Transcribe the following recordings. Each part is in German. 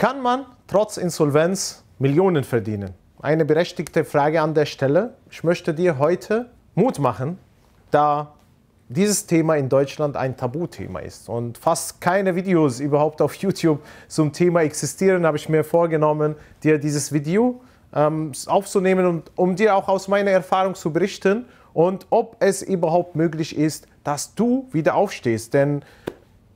Kann man trotz Insolvenz Millionen verdienen? Eine berechtigte Frage an der Stelle. Ich möchte dir heute Mut machen, da dieses Thema in Deutschland ein Tabuthema ist und fast keine Videos überhaupt auf YouTube zum Thema existieren, habe ich mir vorgenommen, dir dieses Video ähm, aufzunehmen und um dir auch aus meiner Erfahrung zu berichten und ob es überhaupt möglich ist, dass du wieder aufstehst. Denn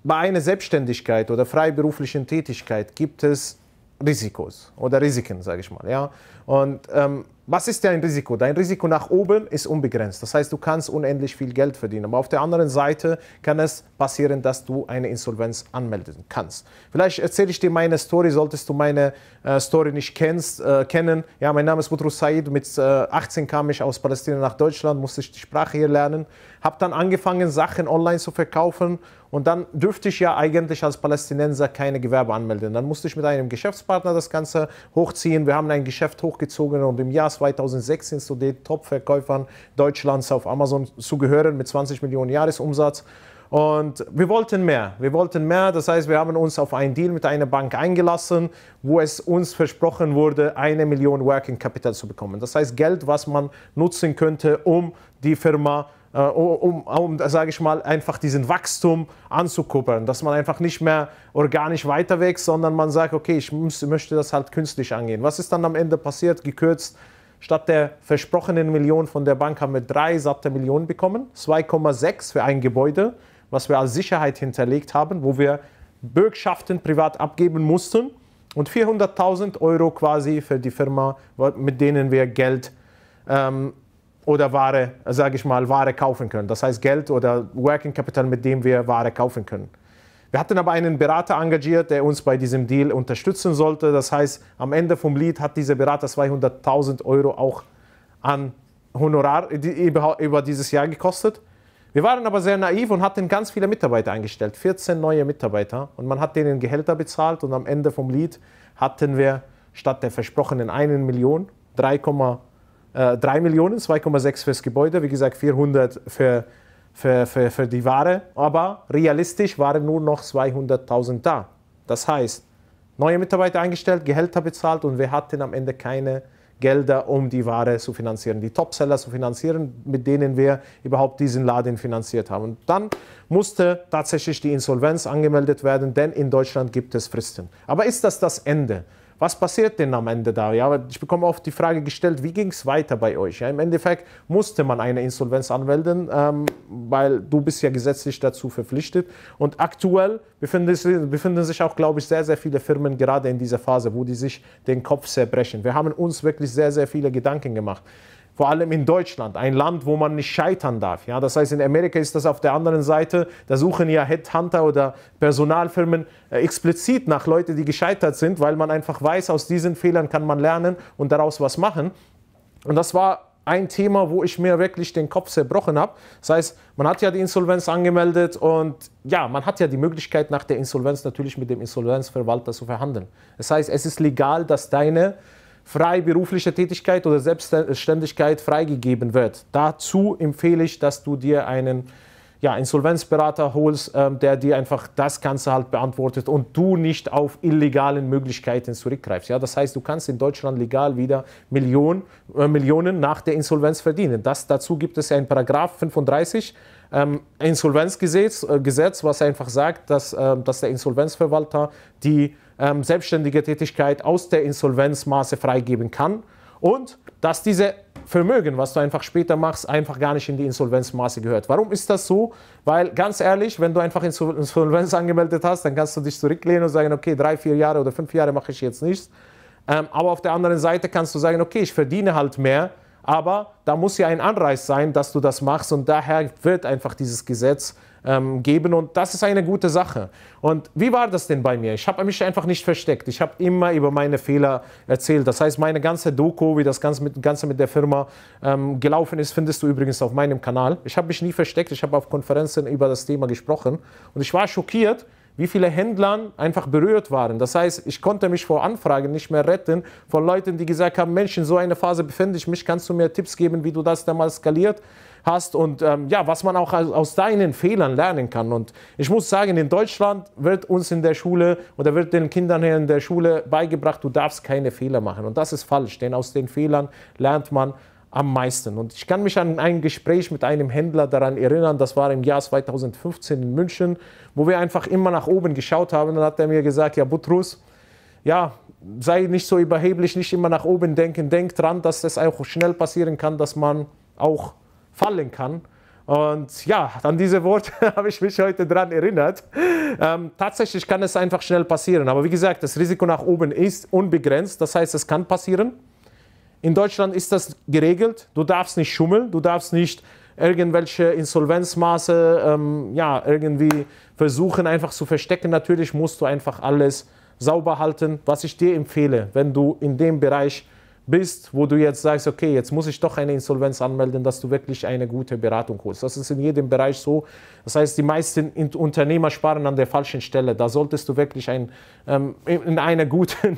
bei einer Selbstständigkeit oder freiberuflichen Tätigkeit gibt es Risikos oder Risiken, sage ich mal. Ja? Und ähm, was ist dein Risiko? Dein Risiko nach oben ist unbegrenzt. Das heißt, du kannst unendlich viel Geld verdienen. Aber auf der anderen Seite kann es passieren, dass du eine Insolvenz anmelden kannst. Vielleicht erzähle ich dir meine Story, solltest du meine äh, Story nicht kennst, äh, kennen. Ja, mein Name ist Budrus Said. Mit äh, 18 kam ich aus Palästina nach Deutschland, musste ich die Sprache hier lernen. Habe dann angefangen, Sachen online zu verkaufen und dann dürfte ich ja eigentlich als Palästinenser keine Gewerbe anmelden. Dann musste ich mit einem Geschäftspartner das Ganze hochziehen. Wir haben ein Geschäft hochgezogen und im Jahr 2016 zu den Top-Verkäufern Deutschlands auf Amazon zu gehören mit 20 Millionen Jahresumsatz. Und wir wollten mehr. Wir wollten mehr. Das heißt, wir haben uns auf einen Deal mit einer Bank eingelassen, wo es uns versprochen wurde, eine Million Working Capital zu bekommen. Das heißt, Geld, was man nutzen könnte, um die Firma Uh, um, um sage ich mal, einfach diesen Wachstum anzukuppeln, dass man einfach nicht mehr organisch weiterwächst, sondern man sagt, okay, ich muss, möchte das halt künstlich angehen. Was ist dann am Ende passiert? Gekürzt, Statt der versprochenen Million von der Bank haben wir drei satte Millionen bekommen, 2,6 für ein Gebäude, was wir als Sicherheit hinterlegt haben, wo wir Bürgschaften privat abgeben mussten und 400.000 Euro quasi für die Firma, mit denen wir Geld ähm, oder Ware, sage ich mal, Ware kaufen können. Das heißt Geld oder Working Capital, mit dem wir Ware kaufen können. Wir hatten aber einen Berater engagiert, der uns bei diesem Deal unterstützen sollte. Das heißt, am Ende vom Lied hat dieser Berater 200.000 Euro auch an Honorar über dieses Jahr gekostet. Wir waren aber sehr naiv und hatten ganz viele Mitarbeiter eingestellt, 14 neue Mitarbeiter. Und man hat denen Gehälter bezahlt und am Ende vom Lied hatten wir statt der versprochenen 1 Million 3,3 äh, Millionen, 2,6 fürs Gebäude, wie gesagt 400 für für, für, für die Ware, aber realistisch waren nur noch 200.000 da. Das heißt, neue Mitarbeiter eingestellt, Gehälter bezahlt und wir hatten am Ende keine Gelder, um die Ware zu finanzieren, die Topseller zu finanzieren, mit denen wir überhaupt diesen Laden finanziert haben. Und dann musste tatsächlich die Insolvenz angemeldet werden, denn in Deutschland gibt es Fristen. Aber ist das das Ende? was passiert denn am Ende da? Ja, ich bekomme oft die Frage gestellt, wie ging es weiter bei euch? Ja, Im Endeffekt musste man eine Insolvenz anmelden, ähm, weil du bist ja gesetzlich dazu verpflichtet. Und aktuell befinden befinden sich auch, glaube ich, sehr, sehr viele Firmen gerade in dieser Phase, wo die sich den Kopf zerbrechen. Wir haben uns wirklich sehr, sehr viele Gedanken gemacht. Vor allem in Deutschland, ein Land, wo man nicht scheitern darf. Ja? Das heißt, in Amerika ist das auf der anderen Seite, da suchen ja Headhunter oder Personalfirmen äh, explizit nach Leuten, die gescheitert sind, weil man einfach weiß, aus diesen Fehlern kann man lernen und daraus was machen. Und das war ein Thema, wo ich mir wirklich den Kopf zerbrochen habe. Das heißt, man hat ja die Insolvenz angemeldet und ja, man hat ja die Möglichkeit, nach der Insolvenz natürlich mit dem Insolvenzverwalter zu verhandeln. Das heißt, es ist legal, dass deine freiberufliche Tätigkeit oder Selbstständigkeit freigegeben wird. Dazu empfehle ich, dass du dir einen ja, Insolvenzberater holst, ähm, der dir einfach das Ganze halt beantwortet und du nicht auf illegalen Möglichkeiten zurückgreifst. Ja, das heißt, du kannst in Deutschland legal wieder Millionen, äh, Millionen nach der Insolvenz verdienen. Das, dazu gibt es ja in Paragraph 35 ähm, Insolvenzgesetz, äh, Gesetz, was einfach sagt, dass, äh, dass der Insolvenzverwalter die ähm, selbstständige Tätigkeit aus der Insolvenzmaße freigeben kann und dass diese Vermögen, was du einfach später machst, einfach gar nicht in die Insolvenzmaße gehört. Warum ist das so? Weil ganz ehrlich, wenn du einfach Insolvenz angemeldet hast, dann kannst du dich zurücklehnen und sagen, okay, drei, vier Jahre oder fünf Jahre mache ich jetzt nichts. Ähm, aber auf der anderen Seite kannst du sagen, okay, ich verdiene halt mehr, aber da muss ja ein Anreiz sein, dass du das machst und daher wird einfach dieses Gesetz ähm, geben und das ist eine gute Sache. Und wie war das denn bei mir? Ich habe mich einfach nicht versteckt. Ich habe immer über meine Fehler erzählt. Das heißt, meine ganze Doku, wie das Ganze mit, Ganze mit der Firma ähm, gelaufen ist, findest du übrigens auf meinem Kanal. Ich habe mich nie versteckt. Ich habe auf Konferenzen über das Thema gesprochen und ich war schockiert, wie viele Händler einfach berührt waren. Das heißt, ich konnte mich vor Anfragen nicht mehr retten von Leuten, die gesagt haben, Mensch, in so einer Phase befinde ich mich, kannst du mir Tipps geben, wie du das damals skaliert hast und ähm, ja, was man auch aus deinen Fehlern lernen kann. Und ich muss sagen, in Deutschland wird uns in der Schule oder wird den Kindern hier in der Schule beigebracht, du darfst keine Fehler machen. Und das ist falsch, denn aus den Fehlern lernt man am meisten. Und ich kann mich an ein Gespräch mit einem Händler daran erinnern, das war im Jahr 2015 in München, wo wir einfach immer nach oben geschaut haben. Dann hat er mir gesagt, ja Butrus, ja, sei nicht so überheblich, nicht immer nach oben denken. Denk dran, dass es auch schnell passieren kann, dass man auch fallen kann. Und ja, an diese Worte habe ich mich heute daran erinnert. Ähm, tatsächlich kann es einfach schnell passieren. Aber wie gesagt, das Risiko nach oben ist unbegrenzt. Das heißt, es kann passieren. In Deutschland ist das geregelt. Du darfst nicht schummeln, du darfst nicht irgendwelche Insolvenzmaße ähm, ja, irgendwie versuchen einfach zu verstecken. Natürlich musst du einfach alles sauber halten. Was ich dir empfehle, wenn du in dem Bereich bist, wo du jetzt sagst, okay, jetzt muss ich doch eine Insolvenz anmelden, dass du wirklich eine gute Beratung holst. Das ist in jedem Bereich so. Das heißt, die meisten Unternehmer sparen an der falschen Stelle. Da solltest du wirklich ein, ähm, in eine gute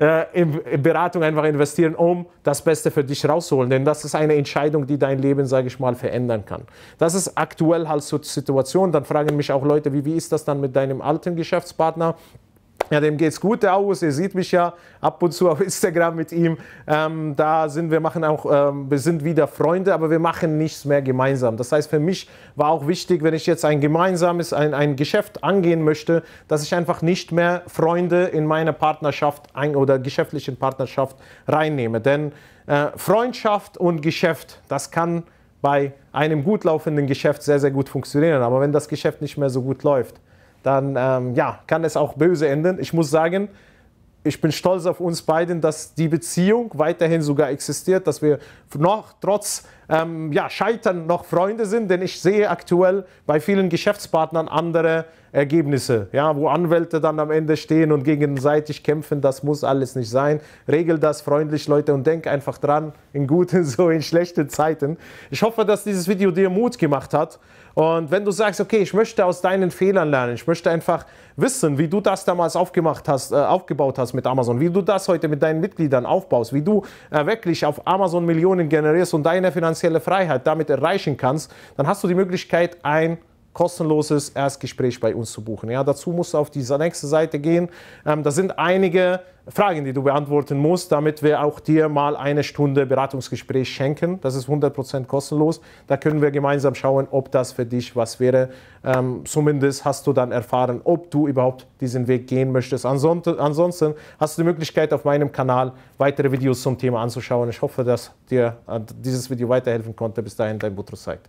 äh, Beratung einfach investieren, um das Beste für dich rauszuholen. Denn das ist eine Entscheidung, die dein Leben, sage ich mal, verändern kann. Das ist aktuell halt so die Situation. Dann fragen mich auch Leute, wie, wie ist das dann mit deinem alten Geschäftspartner? Ja, dem geht's gut, der August. Ihr seht mich ja ab und zu auf Instagram mit ihm. Ähm, da sind wir machen auch, ähm, wir sind wieder Freunde, aber wir machen nichts mehr gemeinsam. Das heißt, für mich war auch wichtig, wenn ich jetzt ein gemeinsames, ein, ein Geschäft angehen möchte, dass ich einfach nicht mehr Freunde in meine Partnerschaft ein, oder geschäftlichen Partnerschaft reinnehme. Denn äh, Freundschaft und Geschäft, das kann bei einem gut laufenden Geschäft sehr, sehr gut funktionieren. Aber wenn das Geschäft nicht mehr so gut läuft, dann ähm, ja, kann es auch böse enden. Ich muss sagen, ich bin stolz auf uns beiden, dass die Beziehung weiterhin sogar existiert, dass wir noch trotz ähm, ja, Scheitern noch Freunde sind, denn ich sehe aktuell bei vielen Geschäftspartnern andere Ergebnisse, ja, wo Anwälte dann am Ende stehen und gegenseitig kämpfen, das muss alles nicht sein. Regel das freundlich, Leute, und denk einfach dran, in guten, so in schlechten Zeiten. Ich hoffe, dass dieses Video dir Mut gemacht hat. Und wenn du sagst, okay, ich möchte aus deinen Fehlern lernen, ich möchte einfach wissen, wie du das damals aufgemacht hast, äh, aufgebaut hast mit Amazon, wie du das heute mit deinen Mitgliedern aufbaust, wie du äh, wirklich auf Amazon Millionen generierst und deine Finanzierung finanzielle Freiheit damit erreichen kannst, dann hast du die Möglichkeit, ein kostenloses Erstgespräch bei uns zu buchen. Ja, dazu musst du auf die nächste Seite gehen. Ähm, da sind einige Fragen, die du beantworten musst, damit wir auch dir mal eine Stunde Beratungsgespräch schenken. Das ist 100% kostenlos. Da können wir gemeinsam schauen, ob das für dich was wäre. Ähm, zumindest hast du dann erfahren, ob du überhaupt diesen Weg gehen möchtest. Ansonsten, ansonsten hast du die Möglichkeit, auf meinem Kanal weitere Videos zum Thema anzuschauen. Ich hoffe, dass dir äh, dieses Video weiterhelfen konnte. Bis dahin, dein Butrus zeigt.